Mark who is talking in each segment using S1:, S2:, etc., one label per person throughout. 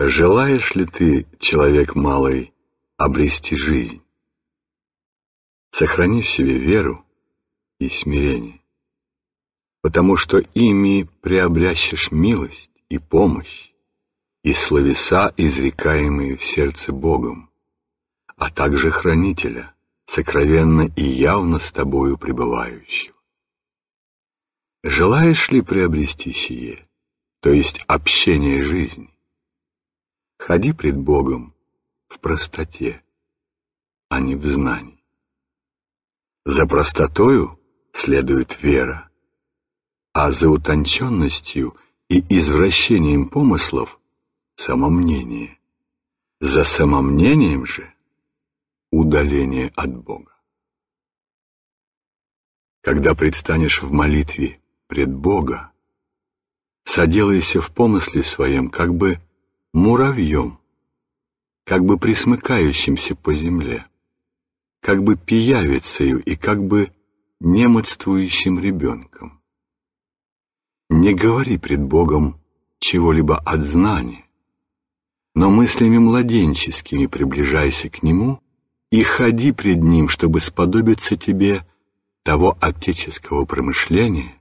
S1: Желаешь ли ты, человек малый, обрести жизнь? Сохрани в себе веру и смирение, потому что ими приобрящешь милость и помощь, и словеса, изрекаемые в сердце Богом, а также Хранителя, сокровенно и явно с тобою пребывающего. Желаешь ли приобрести сие, то есть общение жизни? Ходи пред Богом в простоте, а не в знании. За простотою следует вера, а за утонченностью и извращением помыслов — самомнение. За самомнением же — удаление от Бога. Когда предстанешь в молитве пред Бога, соделайся в помысле своем как бы муравьем, как бы присмыкающимся по земле, как бы пиявицею и как бы немытствующим ребенком. Не говори пред Богом чего-либо от знания, но мыслями младенческими приближайся к Нему и ходи пред Ним, чтобы сподобиться тебе того отеческого промышления,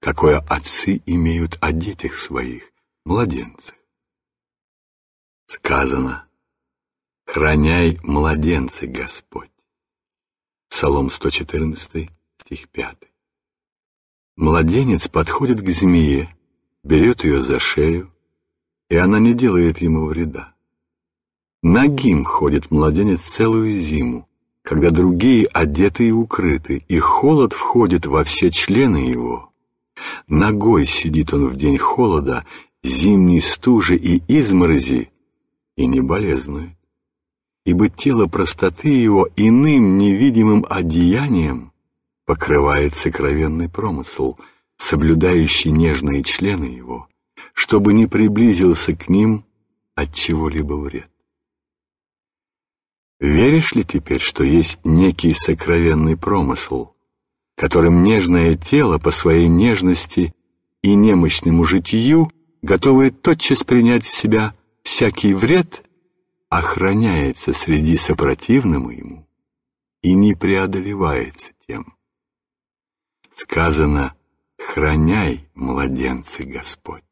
S1: какое отцы имеют о детях своих, младенцах сказано «Храняй младенца, Господь». Псалом 114, стих 5. Младенец подходит к змее, берет ее за шею, и она не делает ему вреда. Нагим ходит младенец целую зиму, когда другие одеты и укрыты, и холод входит во все члены его. Ногой сидит он в день холода, зимней стужи и изморози, и не болезнует. Ибо тело простоты его иным невидимым одеянием покрывает сокровенный промысл, соблюдающий нежные члены его, чтобы не приблизился к ним от чего-либо вред. Веришь ли теперь, что есть некий сокровенный промысл, которым нежное тело по своей нежности и немощному житию готовы тотчас принять в себя всякий вред охраняется среди сопротивному ему и не преодолевается тем. Сказано «Храняй, младенцы Господь».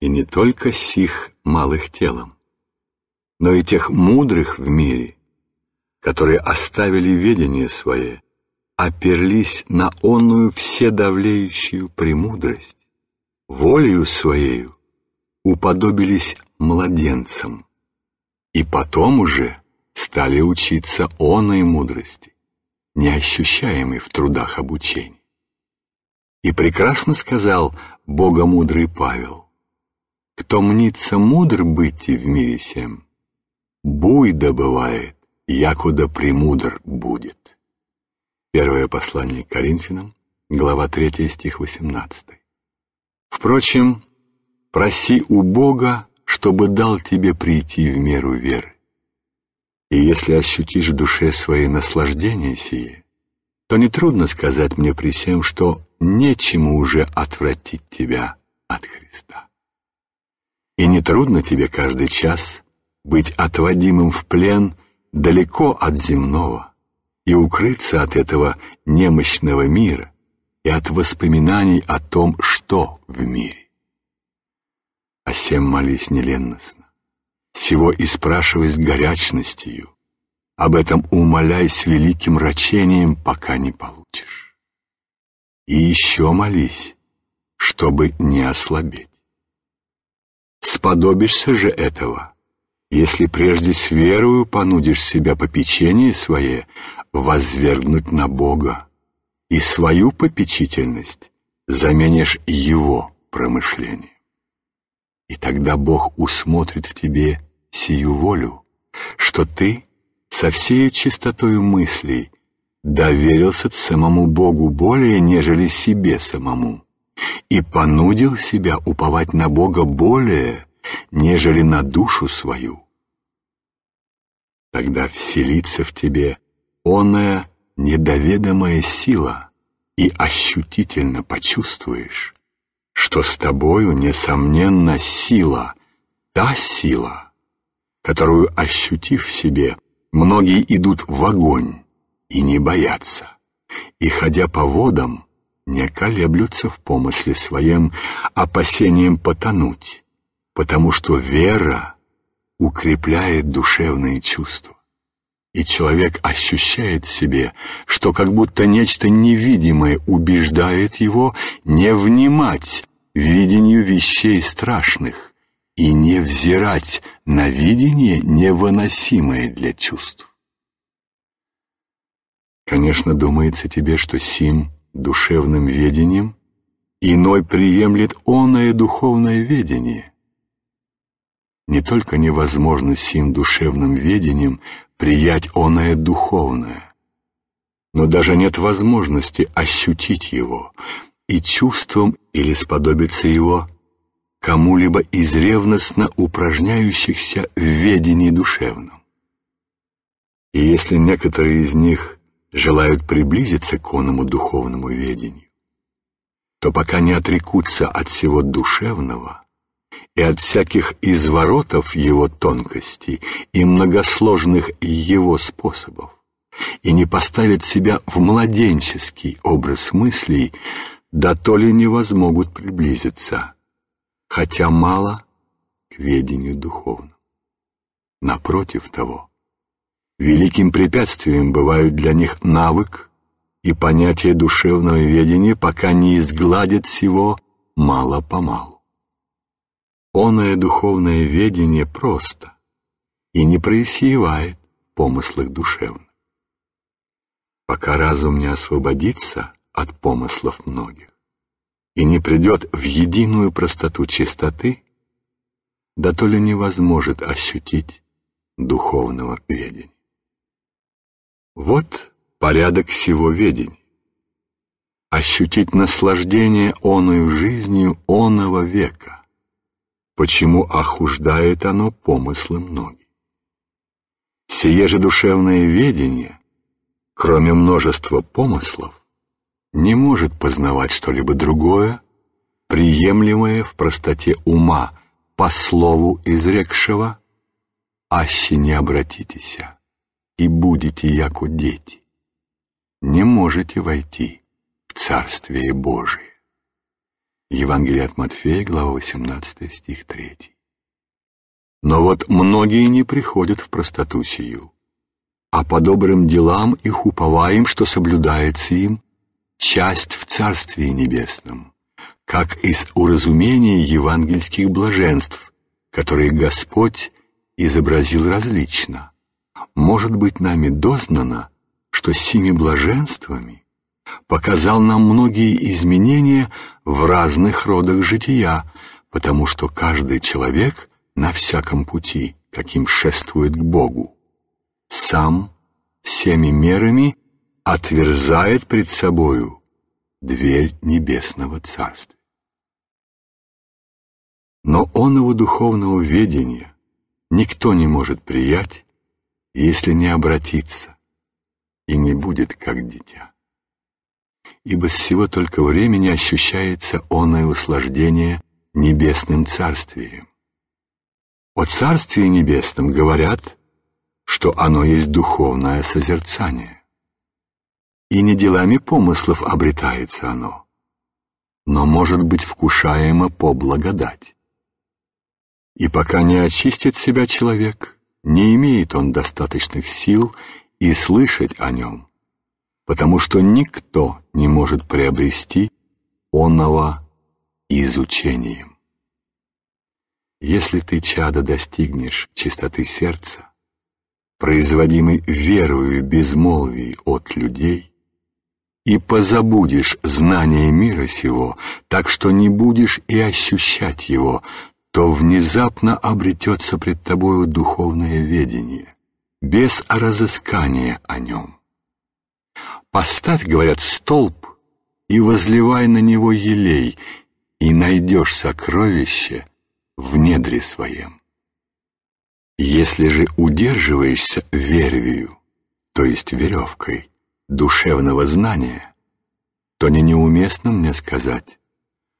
S1: И не только сих малых телом, но и тех мудрых в мире, которые оставили ведение свое, оперлись на онную вседавлеющую премудрость, волею своею уподобились младенцам, и потом уже стали учиться оной мудрости, неощущаемой в трудах обучения. И прекрасно сказал богомудрый Павел, «Кто мнится мудр быть в мире сем, буй добывает, якуда премудр будет». Первое послание к Коринфянам, глава 3, стих 18. Впрочем, Проси у Бога, чтобы дал тебе прийти в меру веры. И если ощутишь в душе свои наслаждения сие, то нетрудно сказать мне при всем, что нечему уже отвратить тебя от Христа. И нетрудно тебе каждый час быть отводимым в плен далеко от земного и укрыться от этого немощного мира и от воспоминаний о том, что в мире а сем молись неленностно. Сего и спрашивай с горячностью, об этом умоляй с великим рачением, пока не получишь. И еще молись, чтобы не ослабеть. Сподобишься же этого, если прежде с верою понудишь себя попечение свое возвергнуть на Бога, и свою попечительность заменишь Его промышлением. И тогда Бог усмотрит в тебе сию волю, что ты со всей чистотою мыслей доверился самому Богу более, нежели себе самому, и понудил себя уповать на Бога более, нежели на душу свою. Тогда вселится в тебе оная недоведомая сила, и ощутительно почувствуешь, что с тобою, несомненно, сила, та сила, которую, ощутив в себе, многие идут в огонь и не боятся, и, ходя по водам, не колеблются в помысле своем опасением потонуть, потому что вера укрепляет душевные чувства. И человек ощущает в себе, что как будто нечто невидимое убеждает его не внимать видению вещей страшных и не взирать на видение, невыносимое для чувств. Конечно, думается тебе, что сим душевным ведением иной приемлет оное духовное ведение. Не только невозможно сим душевным ведением приять оное духовное, но даже нет возможности ощутить его — и чувством или сподобиться его кому-либо из ревностно упражняющихся в ведении душевном. И если некоторые из них желают приблизиться к оному духовному ведению, то пока не отрекутся от всего душевного и от всяких изворотов его тонкостей и многосложных его способов, и не поставят себя в младенческий образ мыслей, да то ли не возмогут приблизиться, хотя мало к ведению духовному. Напротив того, великим препятствием бывают для них навык и понятие душевного ведения, пока не изгладят всего мало-помалу. Оное духовное ведение просто и не проясевает в помыслах душевных. Пока разум не освободится, от помыслов многих и не придет в единую простоту чистоты, да то ли невозможет ощутить духовного ведения. Вот порядок всего ведения. Ощутить наслаждение оную жизнью оного века, почему охуждает оно помыслы многие. Сие же душевное ведение, кроме множества помыслов, не может познавать что-либо другое, приемлемое в простоте ума по слову изрекшего, аще не обратитесь и будете, яко дети, не можете войти в Царствие Божие. Евангелие от Матфея, глава 18, стих 3. Но вот многие не приходят в простоту сию, а по добрым делам их уповаем, что соблюдается им часть в царствии Небесном, как из уразумения евангельских блаженств, которые Господь изобразил различно. Может быть нами дознано, что сими блаженствами показал нам многие изменения в разных родах жития, потому что каждый человек на всяком пути, каким шествует к Богу, сам всеми мерами отверзает пред собою дверь небесного царства. Но он его духовного ведения никто не может приять, если не обратиться и не будет как дитя. Ибо с всего только времени ощущается оное услаждение небесным царствием. О царстве небесном говорят, что оно есть духовное созерцание и не делами помыслов обретается оно, но может быть вкушаемо по благодать. И пока не очистит себя человек, не имеет он достаточных сил и слышать о нем, потому что никто не может приобрести оного изучением. Если ты, чада, достигнешь чистоты сердца, производимой верою и от людей, и позабудешь знание мира сего, так что не будешь и ощущать его, то внезапно обретется пред тобою духовное ведение, без разыскания о нем. Поставь, говорят, столб и возливай на него елей, и найдешь сокровище в недре своем. Если же удерживаешься вервию, то есть веревкой, душевного знания, то не неуместно мне сказать,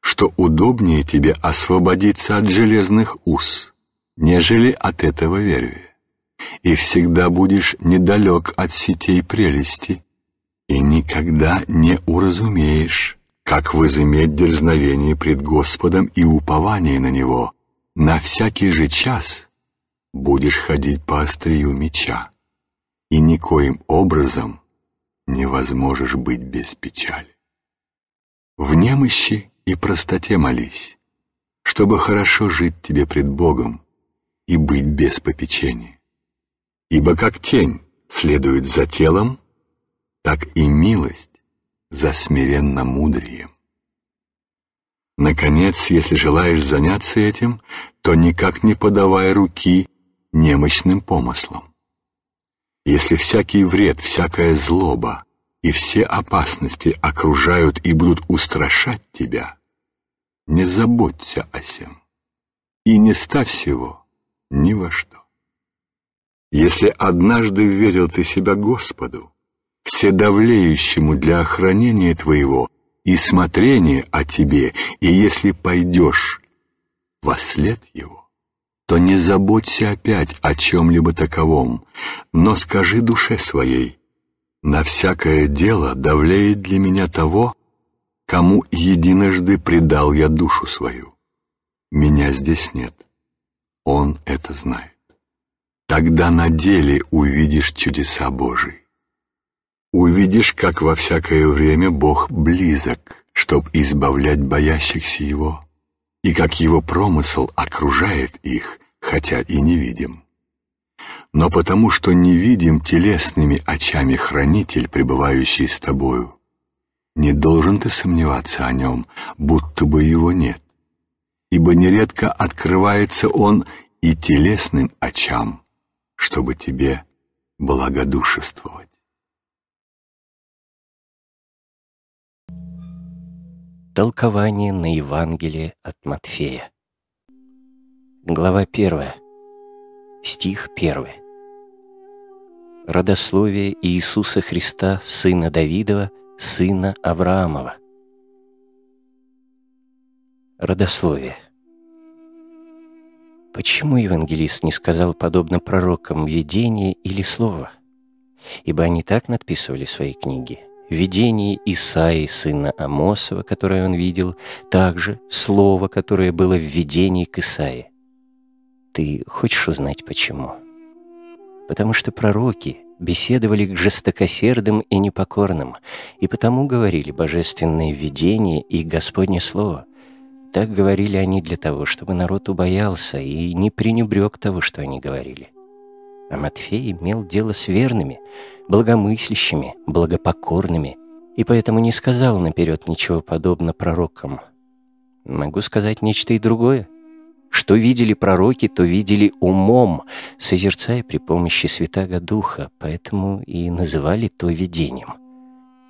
S1: что удобнее тебе освободиться от железных уз, нежели от этого верви, и всегда будешь недалек от сетей прелести, и никогда не уразумеешь, как возыметь дерзновение пред Господом и упование на Него, на всякий же час будешь ходить по острию меча, и никоим образом не возможешь быть без печали. В немощи и простоте молись, чтобы хорошо жить тебе пред Богом и быть без попечения. Ибо как тень следует за телом, так и милость за смиренно мудрием. Наконец, если желаешь заняться этим, то никак не подавай руки немощным помыслам. Если всякий вред, всякая злоба и все опасности окружают и будут устрашать тебя, не заботься о сем и не ставь его ни во что. Если однажды верил ты себя Господу, вседавлеющему для охранения твоего и смотрения о тебе, и если пойдешь во след его, то не заботься опять о чем-либо таковом, но скажи душе своей, «На всякое дело давлеет для меня того, кому единожды предал я душу свою. Меня здесь нет, он это знает. Тогда на деле увидишь чудеса Божии. Увидишь, как во всякое время Бог близок, чтоб избавлять боящихся Его» и как его промысел окружает их, хотя и не видим, Но потому что не видим телесными очами хранитель, пребывающий с тобою, не должен ты сомневаться о нем, будто бы его нет, ибо нередко открывается он и телесным очам, чтобы тебе благодушествовать.
S2: Толкование на Евангелие от Матфея. Глава 1. Стих 1. Родословие Иисуса Христа, сына Давидова, сына Авраамова. Родословие. Почему евангелист не сказал подобно пророкам видение или слово? Ибо они так надписывали свои книги – видение Исаи, сына Амосова, которое он видел, также слово, которое было в видении к Исаии. Ты хочешь узнать почему? Потому что пророки беседовали к жестокосердым и непокорным, и потому говорили божественное видение и Господне Слово. Так говорили они для того, чтобы народ убоялся и не пренебрег того, что они говорили. А Матфей имел дело с верными, благомыслящими, благопокорными, и поэтому не сказал наперед ничего подобно пророкам. Могу сказать нечто и другое. Что видели пророки, то видели умом, созерцая при помощи Святаго Духа, поэтому и называли то видением.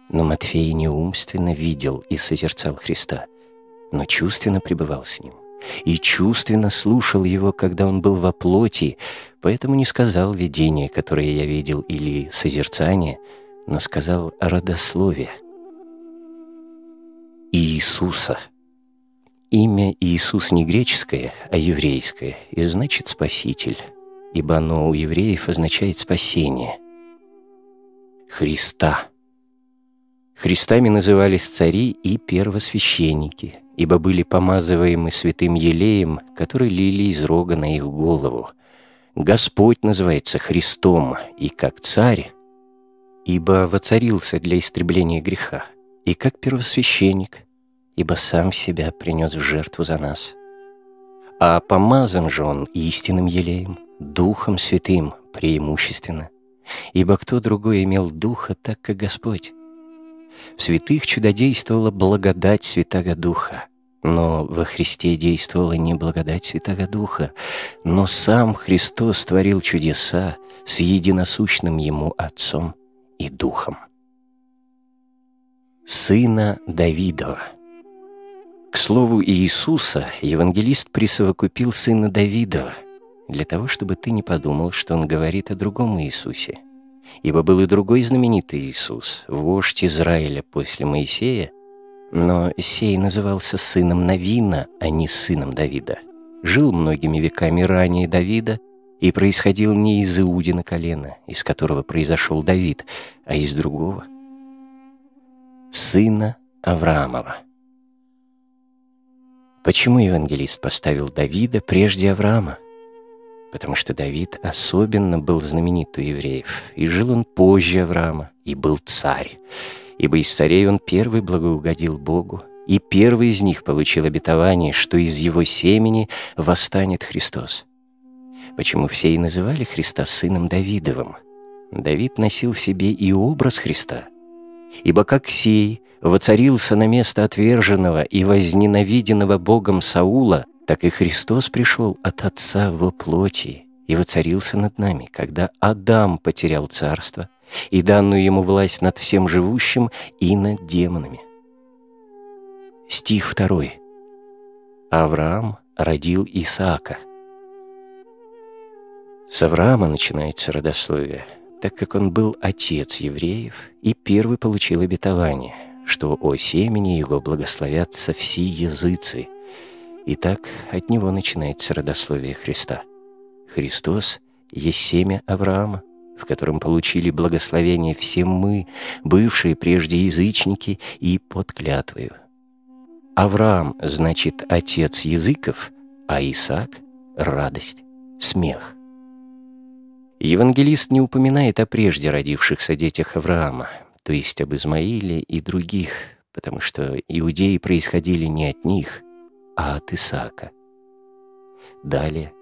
S2: Но Матфей не умственно видел и созерцал Христа, но чувственно пребывал с Ним — и чувственно слушал его, когда он был во плоти, поэтому не сказал видение, которое я видел, или созерцание, но сказал родословие. Иисуса. Имя Иисус не греческое, а еврейское, и значит «спаситель», ибо оно у евреев означает «спасение». Христа. Христами назывались цари и первосвященники – ибо были помазываемы святым елеем, который лили из рога на их голову. Господь называется Христом, и как царь, ибо воцарился для истребления греха, и как первосвященник, ибо сам себя принес в жертву за нас. А помазан же он истинным елеем, Духом Святым преимущественно, ибо кто другой имел Духа, так как Господь? В святых чудодействовала благодать Святаго Духа. Но во Христе действовала не благодать Святаго Духа, но сам Христос творил чудеса с единосущным Ему Отцом и Духом. Сына Давидова К слову Иисуса евангелист присовокупил сына Давидова для того, чтобы ты не подумал, что он говорит о другом Иисусе – Ибо был и другой знаменитый Иисус, вождь Израиля после Моисея, но сей назывался сыном Навина, а не сыном Давида. Жил многими веками ранее Давида и происходил не из Иудина колена, из которого произошел Давид, а из другого — сына Авраамова. Почему евангелист поставил Давида прежде Авраама? потому что Давид особенно был знаменит у евреев, и жил он позже Авраама, и был царь, ибо из царей он первый благоугодил Богу, и первый из них получил обетование, что из его семени восстанет Христос. Почему все и называли Христа сыном Давидовым? Давид носил в себе и образ Христа, ибо как сей воцарился на место отверженного и возненавиденного Богом Саула – так и Христос пришел от Отца во плоти и воцарился над нами, когда Адам потерял царство и данную ему власть над всем живущим и над демонами. Стих 2. Авраам родил Исаака. С Авраама начинается родословие, так как он был отец евреев и первый получил обетование, что о семени его благословятся все языцы – Итак, от него начинается родословие Христа. Христос есть семя Авраама, в котором получили благословение все мы, бывшие прежде язычники и под клятвою. Авраам значит «отец языков», а Исаак — «радость», «смех». Евангелист не упоминает о прежде родившихся детях Авраама, то есть об Измаиле и других, потому что иудеи происходили не от них — а от Исаака. Далее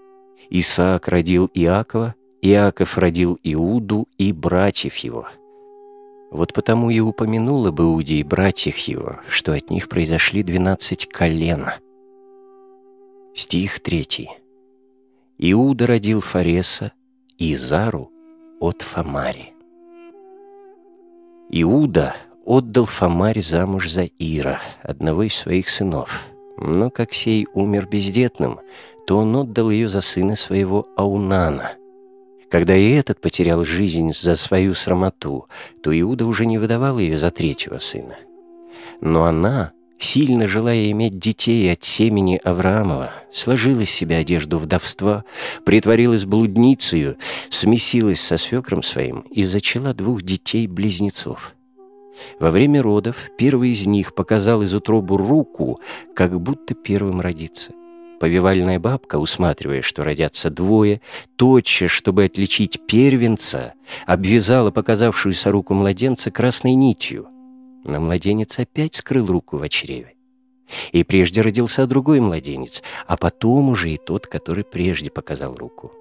S2: Исаак родил Иакова, Иаков родил Иуду и братьев его. Вот потому и упомянул об Иуде и братьях его, что от них произошли двенадцать колен. Стих третий. Иуда родил Фареса и Зару от Фамари. Иуда отдал Фамарь замуж за Ира, одного из своих сынов – но как сей умер бездетным, то он отдал ее за сына своего Аунана. Когда и этот потерял жизнь за свою срамоту, то Иуда уже не выдавал ее за третьего сына. Но она, сильно желая иметь детей от семени Авраамова, сложила из себя одежду вдовства, притворилась блудницею, смесилась со свекром своим и зачала двух детей-близнецов. Во время родов первый из них показал из утробу руку, как будто первым родиться. Повивальная бабка, усматривая, что родятся двое, тотчас, чтобы отличить первенца, обвязала показавшуюся руку младенца красной нитью. Но младенец опять скрыл руку в чреве. И прежде родился другой младенец, а потом уже и тот, который прежде показал руку.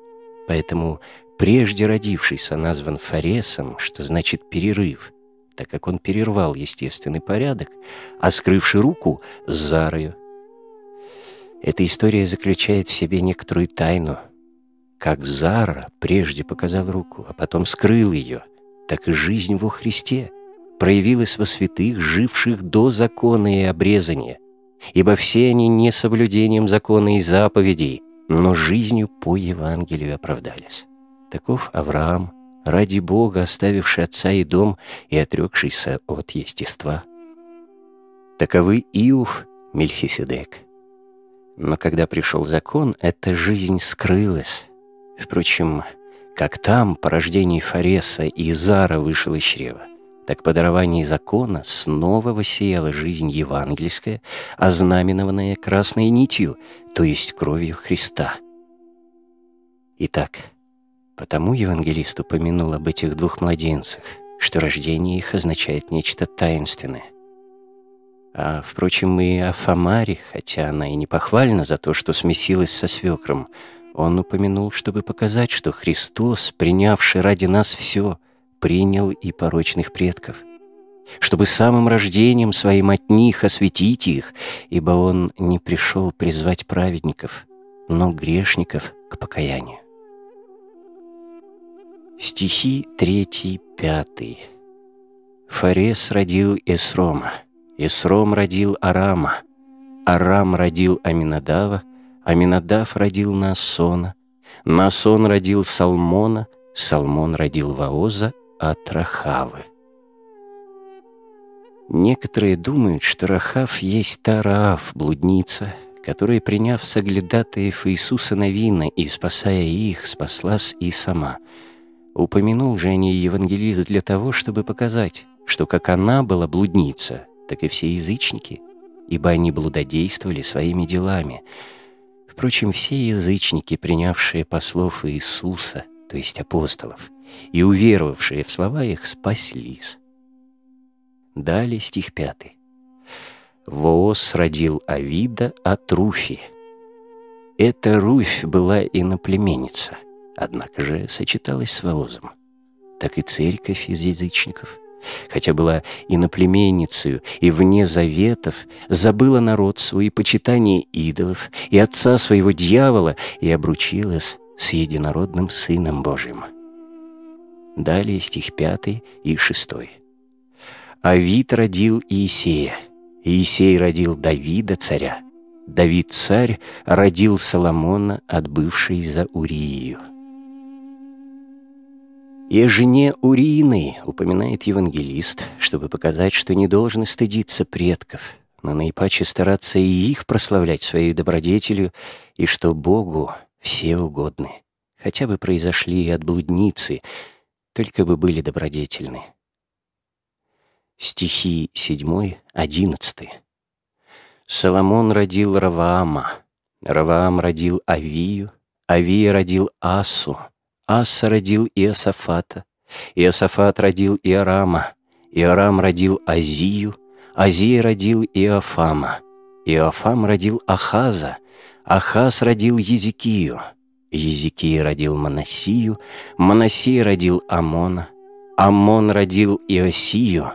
S2: Поэтому прежде родившийся назван Фаресом, что значит «перерыв», так как он перервал естественный порядок, а скрывший руку — с Зарою. Эта история заключает в себе некоторую тайну. Как Зара прежде показал руку, а потом скрыл ее, так и жизнь во Христе проявилась во святых, живших до закона и обрезания, ибо все они не соблюдением закона и заповедей, но жизнью по Евангелию оправдались. Таков Авраам, ради Бога оставивший отца и дом и отрекшийся от естества. Таковы Иов, Мельхиседек. Но когда пришел закон, эта жизнь скрылась. Впрочем, как там, по рождении Фареса, и Изара вышел из чрева, так по даровании закона снова воссияла жизнь евангельская, ознаменованная красной нитью, то есть кровью Христа. Итак, Потому евангелист упомянул об этих двух младенцах, что рождение их означает нечто таинственное. А, впрочем, и о Фомаре, хотя она и не похвальна за то, что смесилась со свекром, он упомянул, чтобы показать, что Христос, принявший ради нас все, принял и порочных предков, чтобы самым рождением своим от них осветить их, ибо он не пришел призвать праведников, но грешников к покаянию. Стихи 3-5. Фарес родил Исрома, Исром родил Арама, Арам родил Аминадава, Аминадав родил Насона, Насон родил Салмона, Салмон родил Ваоза от Рахавы. Некоторые думают, что Рахав есть Тараав, блудница, которая, приняв соглядатаев Иисуса Новина и спасая их, спаслась и сама — Упомянул же о ней евангелист для того, чтобы показать, что как она была блудница, так и все язычники, ибо они блудодействовали своими делами. Впрочем, все язычники, принявшие послов Иисуса, то есть апостолов, и уверовавшие в слова их, спаслись. Далее стих пятый. Воос родил Авида от Руфи. Эта Руфь была иноплеменница однако же сочеталась с Воозом. Так и церковь из язычников, хотя была иноплеменницею и вне заветов, забыла народ свои почитания идолов и отца своего дьявола и обручилась с единородным Сыном Божьим. Далее стих 5 и 6. «Авид родил Иисея, Иисей родил Давида царя, Давид царь родил Соломона, отбывший за Урию». «И жене Урины», — упоминает евангелист, чтобы показать, что не должно стыдиться предков, но наипаче стараться и их прославлять своей добродетелью, и что Богу все угодны, хотя бы произошли и от блудницы, только бы были добродетельны. Стихи 7, 11. Соломон родил Раваама, Раваам родил Авию, Авия родил Асу, Аса родил Иосафата, Иосафат родил Иорама, Иорам родил Азию, Азия родил Иофама, Иофам родил Ахаза, Ахаз родил Езекию, Езекия родил Манасию, Манасия родил Амона, Амон родил Иосию,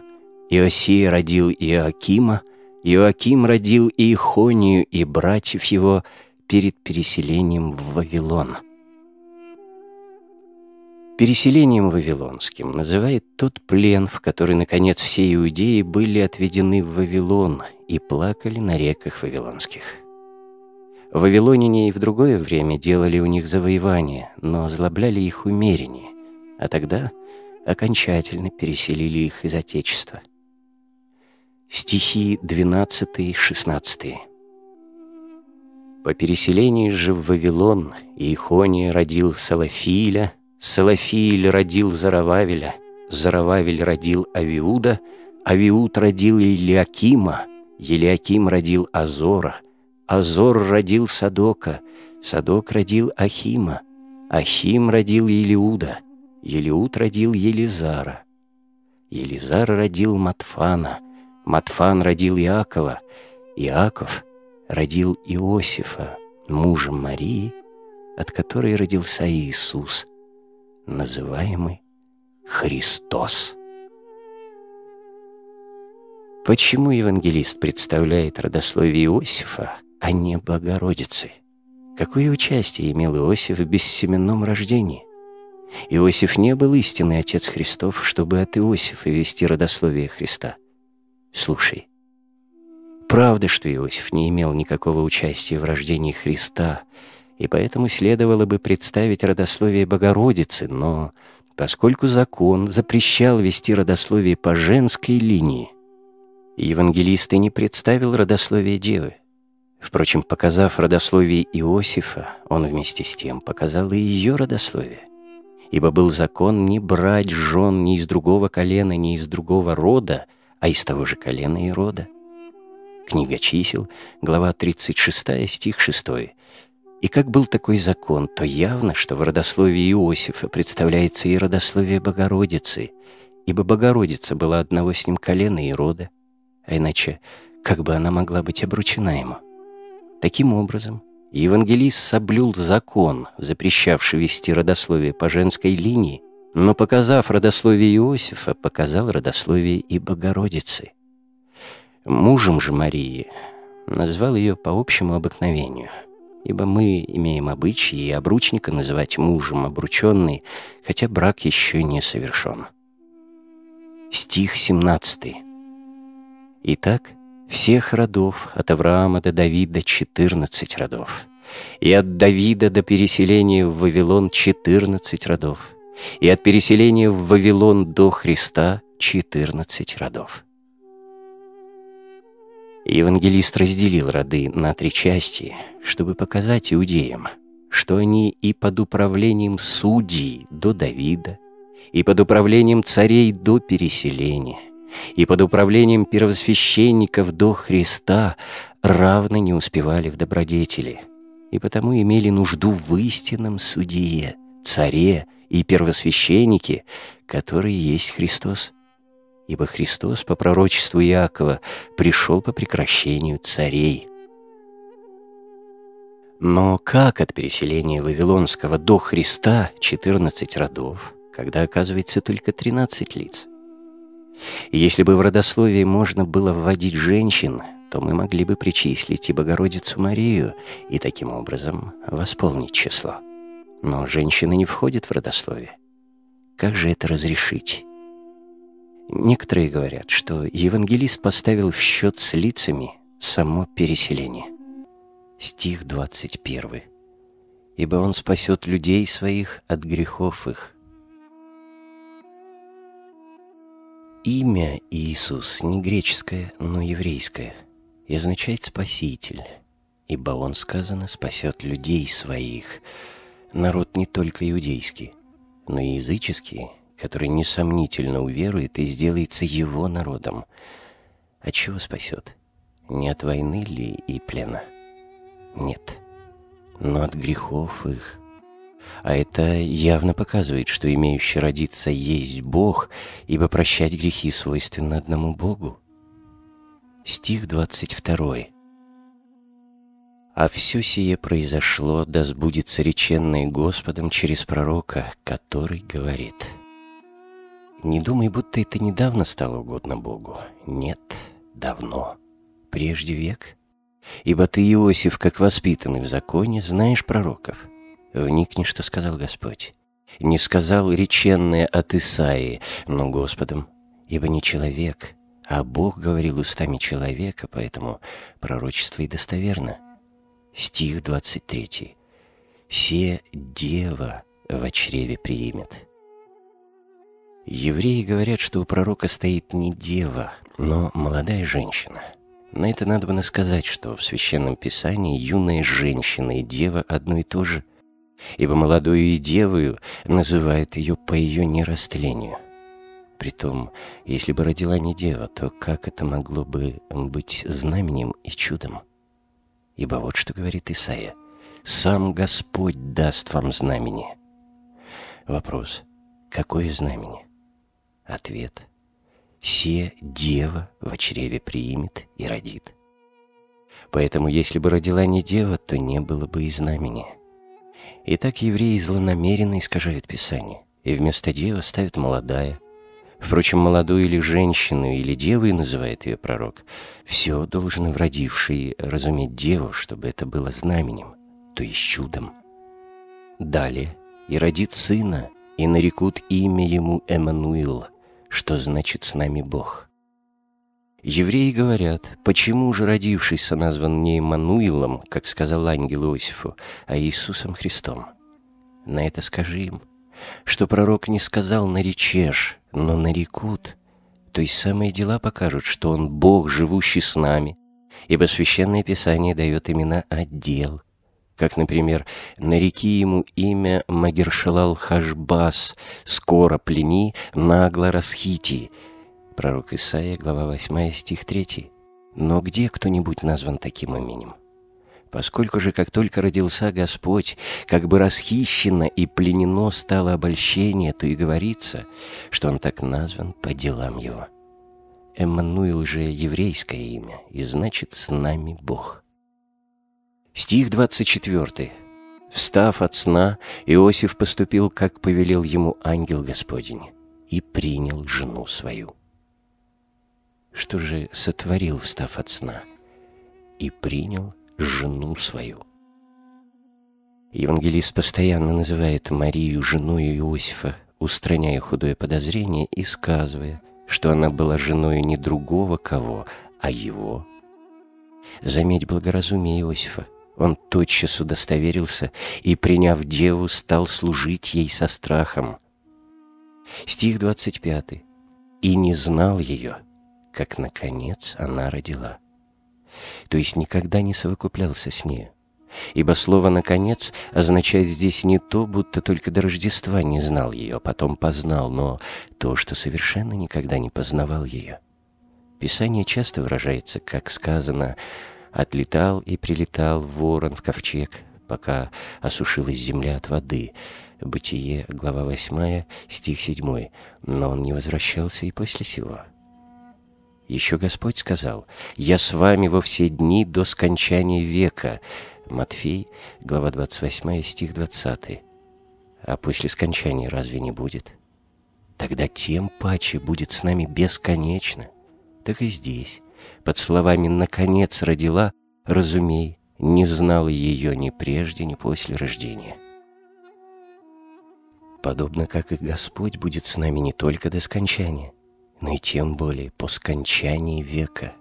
S2: Иосия родил Иоакима, Иоаким родил Иехонию и братьев его перед переселением в Вавилон. Переселением вавилонским называет тот плен, в который, наконец, все иудеи были отведены в Вавилон и плакали на реках вавилонских. Вавилоняне и в другое время делали у них завоевание, но озлобляли их умереннее, а тогда окончательно переселили их из Отечества. Стихи 12-16 По переселении же в Вавилон Иехония родил Салафиля – Салафииль родил Зарававеля, Зарававель родил Авиуда, Авиуд родил Елиакима, Елиаким родил Азора, Азор родил Садока, Садок родил Ахима, Ахим родил Елиуда, Елиуд родил Елизара, Елизар родил Матфана, Матфан родил Иакова, Иаков родил Иосифа, мужа Марии, от которой родился Иисус – называемый Христос. Почему евангелист представляет родословие Иосифа, а не Богородицы? Какое участие имел Иосиф в бессеменном рождении? Иосиф не был истинный отец Христов, чтобы от Иосифа вести родословие Христа. Слушай, правда, что Иосиф не имел никакого участия в рождении Христа, и поэтому следовало бы представить родословие Богородицы, но поскольку закон запрещал вести родословие по женской линии, евангелист и не представил родословие Девы. Впрочем, показав родословие Иосифа, он вместе с тем показал и ее родословие, ибо был закон не брать жен ни из другого колена, ни из другого рода, а из того же колена и рода. Книга чисел, глава 36, стих 6, и как был такой закон, то явно, что в родословии Иосифа представляется и родословие Богородицы, ибо Богородица была одного с ним колена и рода, а иначе как бы она могла быть обручена ему? Таким образом, евангелист соблюл закон, запрещавший вести родословие по женской линии, но, показав родословие Иосифа, показал родословие и Богородицы. Мужем же Марии назвал ее по общему обыкновению — ибо мы имеем обычаи и обручника называть мужем обрученный, хотя брак еще не совершен. Стих 17. Итак, всех родов, от Авраама до Давида 14 родов, и от Давида до переселения в Вавилон 14 родов, и от переселения в Вавилон до Христа 14 родов. Евангелист разделил роды на три части, чтобы показать иудеям, что они и под управлением судей до Давида, и под управлением царей до переселения, и под управлением первосвященников до Христа равно не успевали в добродетели, и потому имели нужду в истинном судье, царе и первосвященнике, который есть Христос ибо Христос по пророчеству Иакова пришел по прекращению царей. Но как от переселения Вавилонского до Христа 14 родов, когда оказывается только 13 лиц? Если бы в родословии можно было вводить женщин, то мы могли бы причислить и Богородицу Марию, и таким образом восполнить число. Но женщины не входят в родословие. Как же это разрешить? Некоторые говорят, что евангелист поставил в счет с лицами само переселение. Стих 21. «Ибо он спасет людей своих от грехов их». Имя Иисус не греческое, но еврейское, и означает «спаситель», ибо он, сказано, спасет людей своих, народ не только иудейский, но и языческий который несомнительно уверует и сделается его народом. а чего спасет? Не от войны ли и плена? Нет. Но от грехов их. А это явно показывает, что имеющий родиться есть Бог, ибо прощать грехи свойственно одному Богу. Стих 22. «А все сие произошло, да сбудется реченное Господом через пророка, который говорит». Не думай, будто это недавно стало угодно Богу. Нет, давно. Прежде век. Ибо ты, Иосиф, как воспитанный в законе, знаешь пророков. Вникни, что сказал Господь. Не сказал реченное от Исаии, но Господом. Ибо не человек, а Бог говорил устами человека, поэтому пророчество и достоверно. Стих 23. «Се дева во чреве приимет». Евреи говорят, что у пророка стоит не дева, но молодая женщина. На это надо бы сказать, что в Священном Писании юная женщина и дева одно и то же, ибо молодую и девою называет ее по ее нерастлению. Притом, если бы родила не дева, то как это могло бы быть знаменем и чудом? Ибо вот что говорит Исаия. «Сам Господь даст вам знамение». Вопрос, какое знамение? ответ. «Се дева в чреве примет и родит». Поэтому, если бы родила не дева, то не было бы и знамения. Итак, евреи злонамеренно искажают Писание, и вместо девы ставят молодая. Впрочем, молодую или женщину, или девой называет ее пророк. Все в родившей разуметь деву, чтобы это было знаменем, то есть чудом. Далее, и родит сына, и нарекут имя ему Эммануил, что значит с нами Бог. Евреи говорят, почему же родившийся назван не Эммануилом, как сказал ангел Иосифу, а Иисусом Христом? На это скажи им, что пророк не сказал «наречешь», но «нарекут», то есть самые дела покажут, что он Бог, живущий с нами, ибо Священное Писание дает имена отдел – как, например, «Нареки ему имя Магершалал Хашбас, скоро плени, нагло расхити». Пророк Исаия, глава 8, стих 3. Но где кто-нибудь назван таким именем? Поскольку же, как только родился Господь, как бы расхищено и пленено стало обольщение, то и говорится, что он так назван по делам его. Эммануил же еврейское имя, и значит «с нами Бог». Стих 24. «Встав от сна, Иосиф поступил, как повелел ему ангел Господень, и принял жену свою». Что же сотворил, встав от сна? «И принял жену свою». Евангелист постоянно называет Марию жену Иосифа, устраняя худое подозрение и сказывая, что она была женой не другого кого, а его. Заметь благоразумие Иосифа – он тотчас удостоверился и, приняв деву, стал служить ей со страхом. Стих 25. «И не знал ее, как, наконец, она родила». То есть никогда не совокуплялся с нею. Ибо слово «наконец» означает здесь не то, будто только до Рождества не знал ее, а потом познал, но то, что совершенно никогда не познавал ее. Писание часто выражается, как сказано Отлетал и прилетал ворон в ковчег, пока осушилась земля от воды. Бытие, глава 8, стих 7. Но он не возвращался и после сего. Еще Господь сказал, «Я с вами во все дни до скончания века». Матфей, глава 28, стих 20. А после скончания разве не будет? Тогда тем паче будет с нами бесконечно. Так и здесь под словами «наконец родила», разумей, не знал ее ни прежде, ни после рождения. Подобно как и Господь будет с нами не только до скончания, но и тем более по скончании века.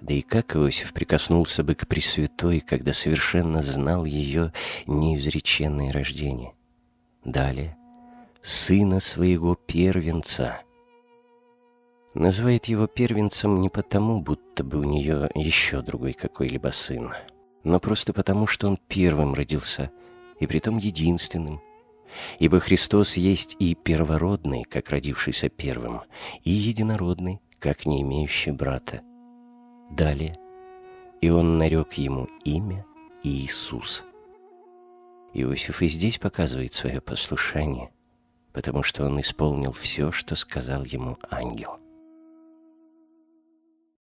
S2: Да и как Иосиф прикоснулся бы к Пресвятой, когда совершенно знал ее неизреченное рождение? Далее, сына своего первенца — Называет его первенцем не потому, будто бы у нее еще другой какой-либо сын, но просто потому, что он первым родился, и притом единственным. Ибо Христос есть и первородный, как родившийся первым, и единородный, как не имеющий брата. Далее. И он нарек ему имя Иисус. Иосиф и здесь показывает свое послушание, потому что он исполнил все, что сказал ему ангел.